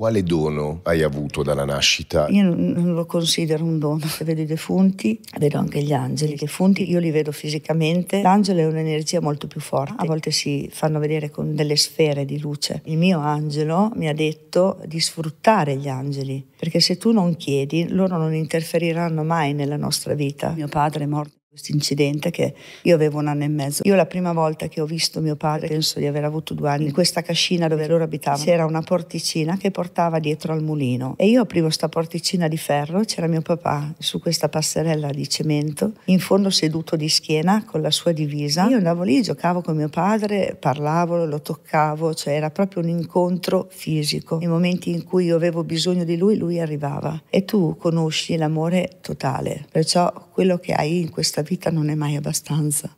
Quale dono hai avuto dalla nascita? Io non lo considero un dono. se Vedo i defunti, vedo anche gli angeli. I defunti io li vedo fisicamente. L'angelo è un'energia molto più forte. A volte si fanno vedere con delle sfere di luce. Il mio angelo mi ha detto di sfruttare gli angeli, perché se tu non chiedi, loro non interferiranno mai nella nostra vita. Mio padre è morto questo incidente che io avevo un anno e mezzo. Io la prima volta che ho visto mio padre, penso di aver avuto due anni, in questa cascina dove loro abitavano, c'era una porticina che portava dietro al mulino. E io aprivo questa porticina di ferro, c'era mio papà su questa passerella di cemento, in fondo seduto di schiena con la sua divisa. Io andavo lì, giocavo con mio padre, parlavo, lo toccavo, cioè era proprio un incontro fisico. Nei momenti in cui io avevo bisogno di lui, lui arrivava. E tu conosci l'amore totale. Perciò quello che hai in questa vita non è mai abbastanza.